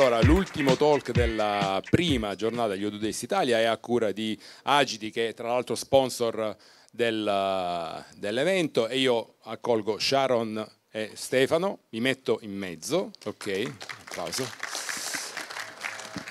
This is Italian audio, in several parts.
Allora, l'ultimo talk della prima giornata di Odo Days Italia è a cura di Agiti, che è tra l'altro sponsor del, dell'evento, e io accolgo Sharon e Stefano, mi metto in mezzo, ok, applauso.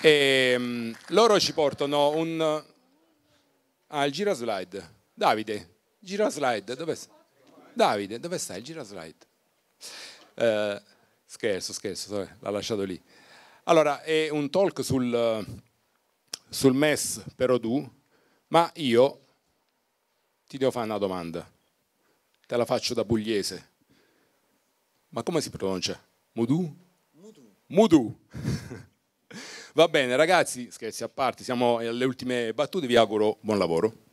E, um, loro ci portano un... Ah, il gira slide. Davide, gira slide, dove sei? Davide, dove stai? Il gira slide. Uh, eh, scherzo, scherzo, l'ha lasciato lì. Allora, è un talk sul, sul MES per Odu, ma io ti devo fare una domanda. Te la faccio da pugliese. Ma come si pronuncia? Mudu? Mudu. Mudu. Va bene, ragazzi, scherzi a parte, siamo alle ultime battute, vi auguro buon lavoro.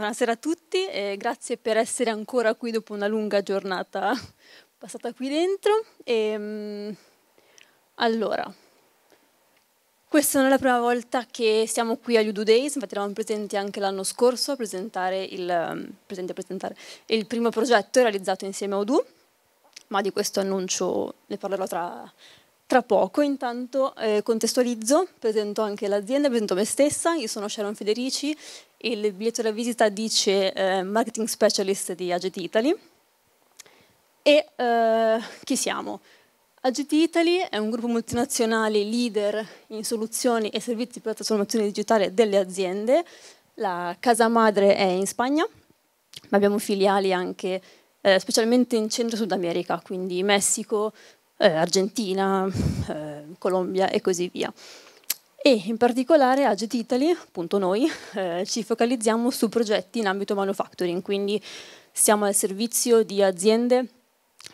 Buonasera a tutti e grazie per essere ancora qui dopo una lunga giornata passata qui dentro. E, ehm, allora, questa non è la prima volta che siamo qui a Udo Days, infatti eravamo presenti anche l'anno scorso a presentare il, a presentare il primo progetto realizzato insieme a Udo, ma di questo annuncio ne parlerò tra tra poco. Intanto eh, contestualizzo, presento anche l'azienda, presento me stessa, io sono Sharon Federici il biglietto della visita dice eh, Marketing Specialist di AGT Italy. E eh, chi siamo? AGT Italy è un gruppo multinazionale leader in soluzioni e servizi per la trasformazione digitale delle aziende. La casa madre è in Spagna, ma abbiamo filiali anche eh, specialmente in Centro Sud America, quindi Messico, eh, Argentina, eh, Colombia e così via. E in particolare a Jet Italy, appunto noi, eh, ci focalizziamo su progetti in ambito manufacturing, quindi siamo al servizio di aziende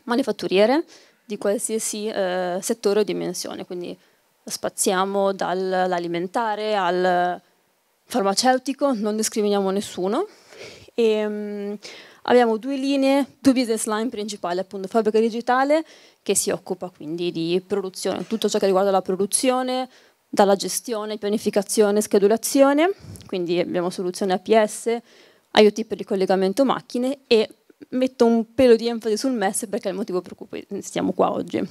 manifatturiere di qualsiasi eh, settore o dimensione, quindi spaziamo dall'alimentare al farmaceutico, non discriminiamo nessuno. E, ehm, mh, abbiamo due linee, due business line principali, appunto fabbrica digitale che si occupa quindi di produzione, tutto ciò che riguarda la produzione, dalla gestione, pianificazione, schedulazione, quindi abbiamo soluzioni APS, IoT per il collegamento macchine e metto un pelo di enfasi sul MES perché è il motivo per cui siamo qua oggi.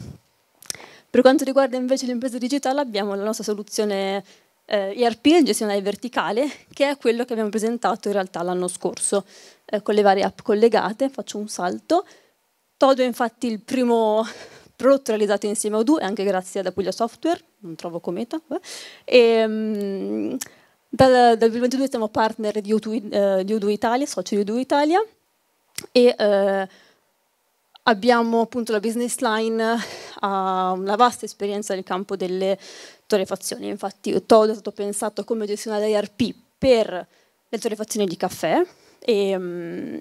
Per quanto riguarda invece l'impresa digitale abbiamo la nostra soluzione eh, ERP, il gestionale verticale, che è quello che abbiamo presentato in realtà l'anno scorso eh, con le varie app collegate, faccio un salto. Todo è infatti il primo prodotto realizzato insieme a Odoo, anche grazie ad Apulia Software, non trovo cometa. E, mh, ehm, dal, 2022 siamo partner di Odoo, eh, di Odoo Italia, socio di Odoo Italia, e eh, abbiamo appunto la business line, eh, ha una vasta esperienza nel campo delle torrefazione. Infatti Toad è stato pensato come gestionare IRP per le torrefazioni di caffè e mh, mm,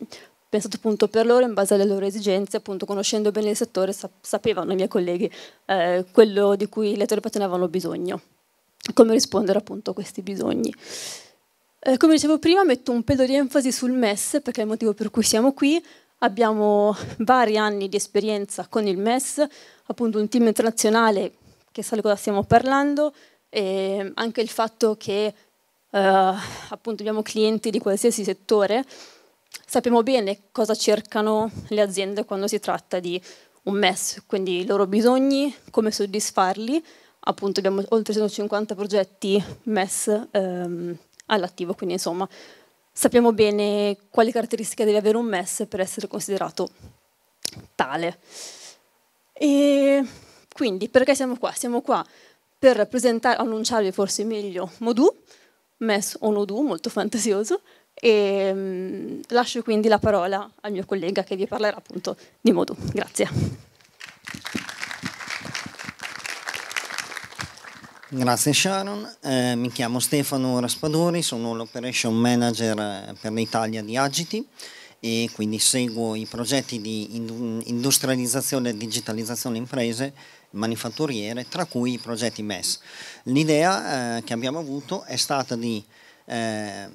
pensato appunto per loro in base alle loro esigenze, appunto conoscendo bene il settore sapevano i miei colleghi eh, quello di cui le torrefazioni avevano bisogno, come rispondere appunto a questi bisogni. Eh, come dicevo prima metto un pelo di enfasi sul MES perché è il motivo per cui siamo qui, abbiamo vari anni di esperienza con il MES, appunto un team internazionale che sa di cosa stiamo parlando e anche il fatto che eh, appunto abbiamo clienti di qualsiasi settore, sappiamo bene cosa cercano le aziende quando si tratta di un MES, quindi i loro bisogni, come soddisfarli. Appunto abbiamo oltre 150 progetti MES ehm, all'attivo, quindi insomma sappiamo bene quali caratteristiche deve avere un MES per essere considerato tale. E quindi perché siamo qua? Siamo qua per rappresentare, annunciarvi forse meglio Modu, MES o Nodù, molto fantasioso, e mm, lascio quindi la parola al mio collega che vi parlerà appunto di Modu. Grazie. Grazie Sharon, eh, mi chiamo Stefano Raspadori, sono l'Operation Manager eh, per l'Italia di Agiti e quindi seguo i progetti di industrializzazione e digitalizzazione imprese manifatturiere, tra cui i progetti MES. L'idea eh, che abbiamo avuto è stata di eh,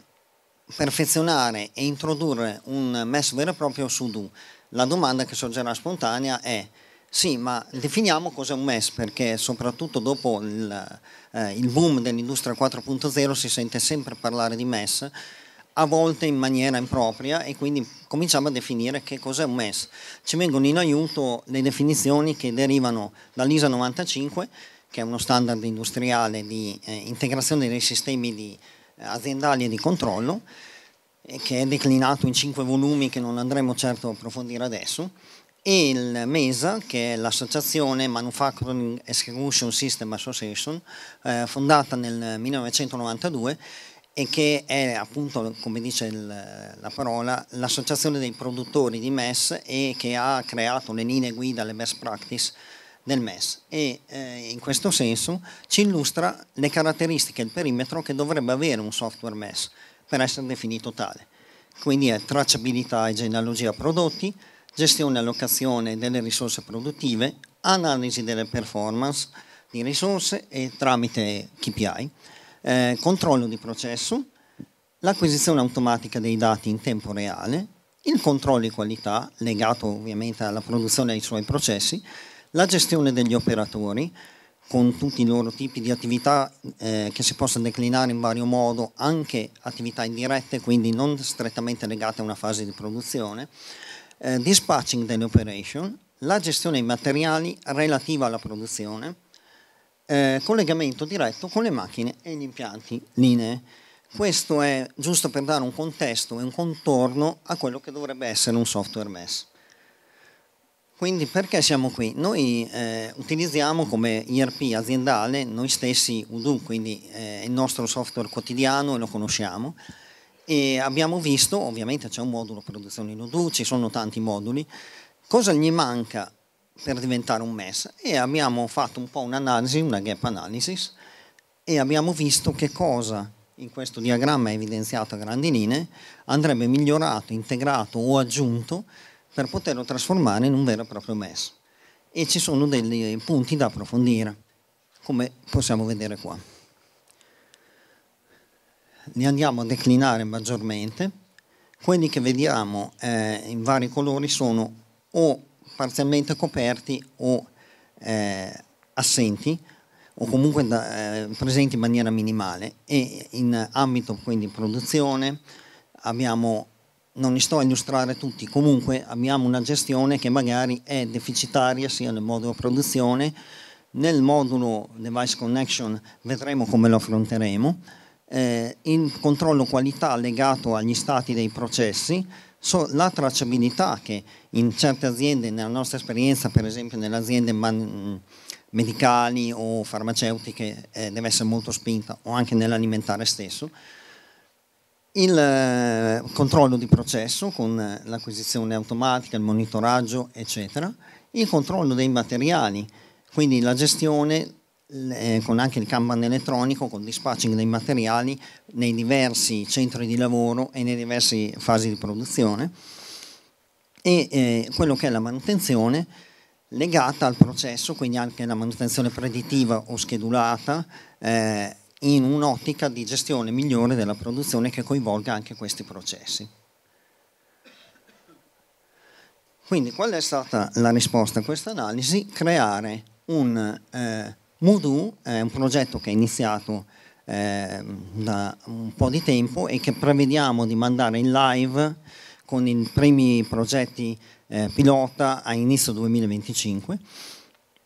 perfezionare e introdurre un MES vero e proprio su DU. La domanda che sorgerà spontanea è sì, ma definiamo cos'è un MES, perché soprattutto dopo il, eh, il boom dell'industria 4.0 si sente sempre parlare di MES, a volte in maniera impropria e quindi cominciamo a definire che cos'è un MES. Ci vengono in aiuto le definizioni che derivano dall'ISA 95, che è uno standard industriale di eh, integrazione dei sistemi di, eh, aziendali e di controllo, che è declinato in cinque volumi che non andremo certo a approfondire adesso, e il MESA, che è l'associazione Manufacturing Execution System Association, eh, fondata nel 1992 e che è appunto, come dice il, la parola, l'associazione dei produttori di MES e che ha creato le linee guida, le best practice del MES e eh, in questo senso ci illustra le caratteristiche, il perimetro che dovrebbe avere un software MES per essere definito tale. Quindi è tracciabilità e genealogia prodotti, gestione e allocazione delle risorse produttive, analisi delle performance di risorse e tramite KPI eh, controllo di processo, l'acquisizione automatica dei dati in tempo reale, il controllo di qualità legato ovviamente alla produzione dei suoi processi, la gestione degli operatori con tutti i loro tipi di attività eh, che si possono declinare in vario modo, anche attività indirette, quindi non strettamente legate a una fase di produzione, eh, dispatching delle operation, la gestione dei materiali relativa alla produzione, eh, collegamento diretto con le macchine e gli impianti linee. Questo è giusto per dare un contesto e un contorno a quello che dovrebbe essere un software MES. Quindi perché siamo qui? Noi eh, utilizziamo come IRP aziendale noi stessi Udo, quindi eh, il nostro software quotidiano e lo conosciamo e abbiamo visto, ovviamente c'è un modulo produzione in Udu, ci sono tanti moduli, cosa gli manca per diventare un MES e abbiamo fatto un po' un'analisi, una gap analysis e abbiamo visto che cosa in questo diagramma evidenziato a grandi linee andrebbe migliorato, integrato o aggiunto per poterlo trasformare in un vero e proprio MES. E ci sono dei eh, punti da approfondire, come possiamo vedere qua. Li andiamo a declinare maggiormente. Quelli che vediamo eh, in vari colori sono o parzialmente coperti o eh, assenti o comunque eh, presenti in maniera minimale e in ambito quindi produzione abbiamo non li sto a illustrare tutti, comunque abbiamo una gestione che magari è deficitaria sia nel modulo produzione, nel modulo device connection vedremo come lo affronteremo, eh, il controllo qualità legato agli stati dei processi, So, la tracciabilità che in certe aziende, nella nostra esperienza, per esempio nelle aziende man- medicali o farmaceutiche, eh, deve essere molto spinta, o anche nell'alimentare stesso, il eh, controllo di processo con l'acquisizione automatica, il monitoraggio, eccetera, il controllo dei materiali, quindi la gestione eh, con anche il kanban elettronico, con dispatching dei materiali nei diversi centri di lavoro e nelle diverse fasi di produzione e eh, quello che è la manutenzione legata al processo, quindi anche la manutenzione preditiva o schedulata eh, in un'ottica di gestione migliore della produzione che coinvolga anche questi processi. Quindi qual è stata la risposta a questa analisi? Creare un eh, Moodoo è un progetto che è iniziato eh, da un po' di tempo e che prevediamo di mandare in live con i primi progetti eh, pilota a inizio 2025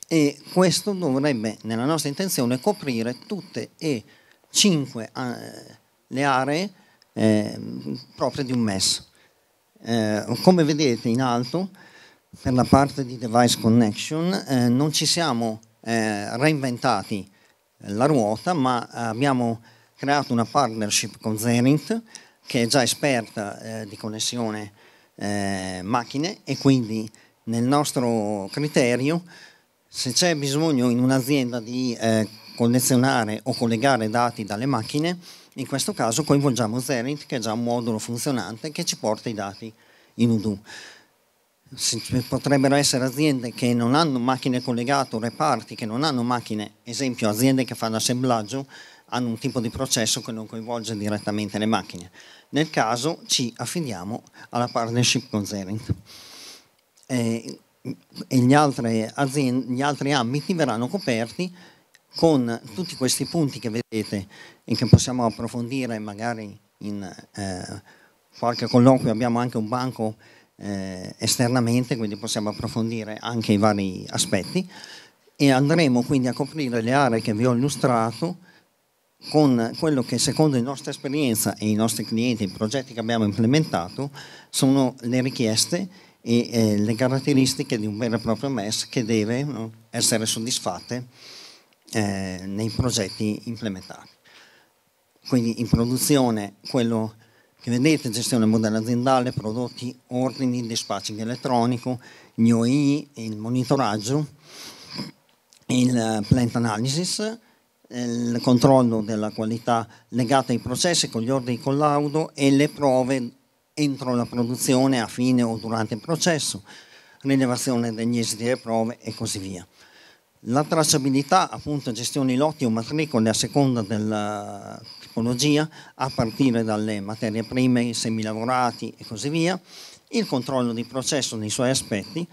e questo dovrebbe, nella nostra intenzione, coprire tutte e cinque eh, le aree ehm, proprie di un MES. Eh, come vedete in alto, per la parte di device connection, eh, non ci siamo eh, reinventati la ruota, ma abbiamo creato una partnership con Zenit, che è già esperta eh, di connessione eh, macchine e quindi nel nostro criterio se c'è bisogno in un'azienda di eh, collezionare o collegare dati dalle macchine, in questo caso coinvolgiamo Zenit che è già un modulo funzionante che ci porta i dati in Udo potrebbero essere aziende che non hanno macchine collegate o reparti che non hanno macchine, esempio aziende che fanno assemblaggio hanno un tipo di processo che non coinvolge direttamente le macchine. Nel caso ci affidiamo alla partnership con Zerint e, e gli, aziende, gli altri ambiti verranno coperti con tutti questi punti che vedete e che possiamo approfondire magari in eh, qualche colloquio, abbiamo anche un banco eh, esternamente, quindi possiamo approfondire anche i vari aspetti e andremo quindi a coprire le aree che vi ho illustrato con quello che secondo la nostra esperienza e i nostri clienti, i progetti che abbiamo implementato, sono le richieste e eh, le caratteristiche di un vero e proprio MES che deve no, essere soddisfatte eh, nei progetti implementati. Quindi in produzione quello che vedete gestione del modello aziendale, prodotti, ordini, dispatching elettronico, gli OI, il monitoraggio, il eh, plant analysis, il controllo della qualità legata ai processi con gli ordini di collaudo e le prove entro la produzione, a fine o durante il processo, rilevazione degli esiti delle prove e così via. La tracciabilità, appunto, gestione lotti o matricole a seconda della tipologia, a partire dalle materie prime, i semilavorati e così via, il controllo di processo nei suoi aspetti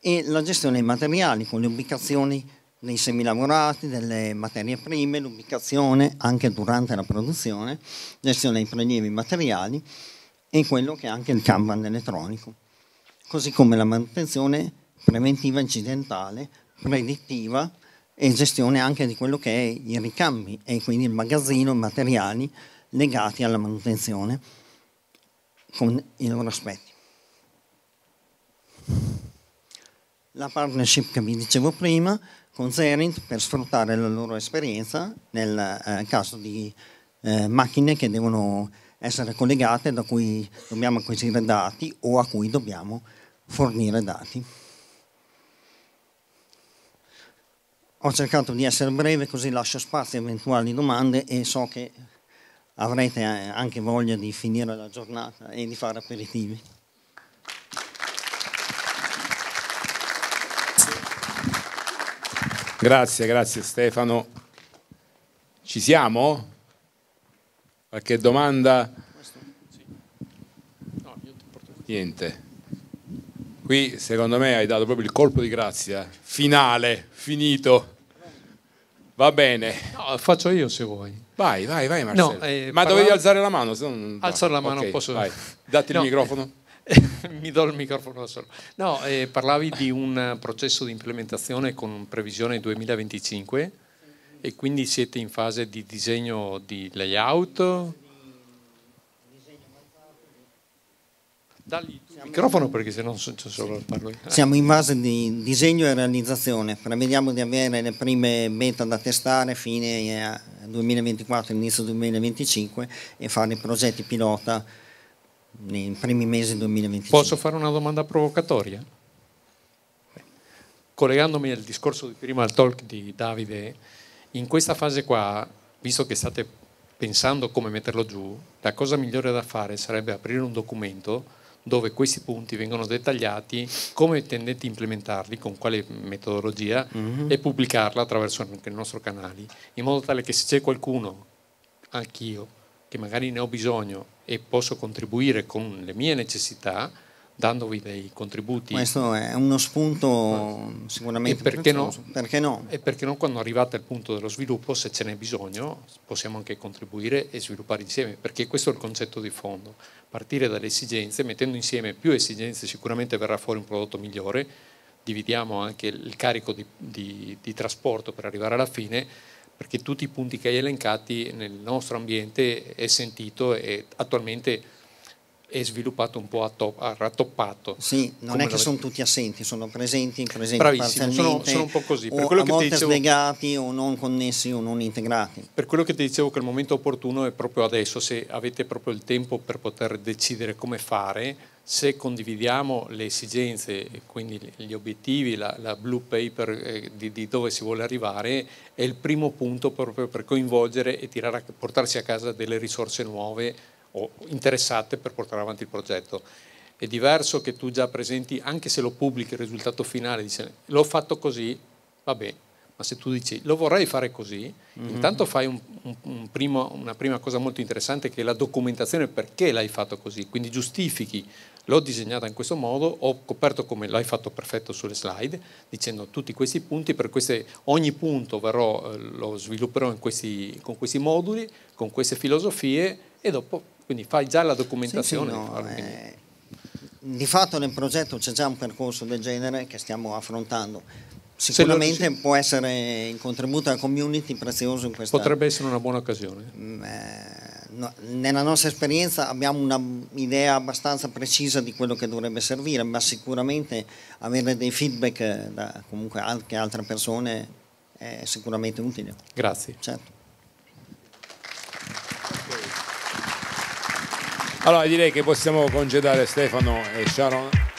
e la gestione dei materiali con le ubicazioni dei semilavorati, delle materie prime, l'ubicazione anche durante la produzione, gestione dei prelievi materiali e quello che è anche il Kanban elettronico, così come la manutenzione preventiva incidentale predittiva e gestione anche di quello che è i ricambi e quindi il magazzino, i materiali legati alla manutenzione con i loro aspetti. La partnership che vi dicevo prima con Zerint per sfruttare la loro esperienza nel eh, caso di eh, macchine che devono essere collegate da cui dobbiamo acquisire dati o a cui dobbiamo fornire dati. Ho cercato di essere breve così lascio spazio a eventuali domande e so che avrete eh, anche voglia di finire la giornata e di fare aperitivi. Grazie, grazie Stefano. Ci siamo? Qualche domanda? Niente. Qui secondo me hai dato proprio il colpo di grazia, finale, finito. Va bene. No, faccio io se vuoi. Vai, vai, vai Marcello. No, eh, Ma parla... dovevi alzare la mano. Se non... Alzare la mano, okay, posso... Vai. Datti no, il microfono. mi do il microfono solo. No, eh, parlavi di un processo di implementazione con previsione 2025 e quindi siete in fase di disegno di layout, Dagli il microfono perché se no solo parlo io. Siamo in fase di disegno e realizzazione, prevediamo di avere le prime meta da testare fine 2024, eh, inizio 2025 e fare i progetti pilota nei primi mesi 2025. Posso fare una domanda provocatoria? Collegandomi al discorso di prima, al talk di Davide, in questa fase qua, visto che state pensando come metterlo giù, la cosa migliore da fare sarebbe aprire un documento dove questi punti vengono dettagliati, come intendete implementarli, con quale metodologia mm-hmm. e pubblicarla attraverso anche il nostro canale, in modo tale che se c'è qualcuno, anch'io, che magari ne ho bisogno e posso contribuire con le mie necessità, dandovi dei contributi. Questo è uno spunto eh, sicuramente. E perché no? perché no? E perché no quando arrivate al punto dello sviluppo, se ce n'è bisogno, possiamo anche contribuire e sviluppare insieme, perché questo è il concetto di fondo, partire dalle esigenze, mettendo insieme più esigenze sicuramente verrà fuori un prodotto migliore, dividiamo anche il carico di, di, di trasporto per arrivare alla fine perché tutti i punti che hai elencati nel nostro ambiente è sentito e attualmente è sviluppato un po' a, to- a rattoppato. Sì, non è che sono tutti assenti, sono presenti, presenti Bravissimo, sono, sono, un po' così. Per quello che ti dicevo, slegati o non connessi o non integrati. Per quello che ti dicevo che il momento opportuno è proprio adesso, se avete proprio il tempo per poter decidere come fare, se condividiamo le esigenze, quindi gli obiettivi, la, la blue paper eh, di, di, dove si vuole arrivare, è il primo punto proprio per coinvolgere e tirare, portarsi a casa delle risorse nuove o interessate per portare avanti il progetto. È diverso che tu già presenti, anche se lo pubblichi il risultato finale, dici l'ho fatto così, va bene, ma se tu dici lo vorrei fare così, mm -hmm. intanto fai un, un, un primo, una prima cosa molto interessante che è la documentazione perché l'hai fatto così, quindi giustifichi l'ho disegnata in questo modo, ho coperto come l'hai fatto perfetto sulle slide, dicendo tutti questi punti, per queste, ogni punto verrò, eh, lo svilupperò questi, con questi moduli, con queste filosofie e dopo quindi fai già la documentazione. Sì, sì, no, eh, di fatto nel progetto c'è già un percorso del genere che stiamo affrontando. Sicuramente lo, può essere il contributo alla community prezioso in questa Potrebbe essere una buona occasione. Mm, eh, nella nostra esperienza abbiamo un'idea abbastanza precisa di quello che dovrebbe servire, ma sicuramente avere dei feedback eh, da comunque anche altre persone è sicuramente utile. Grazie. Certo. Allora direi che possiamo congedare Stefano e Sharon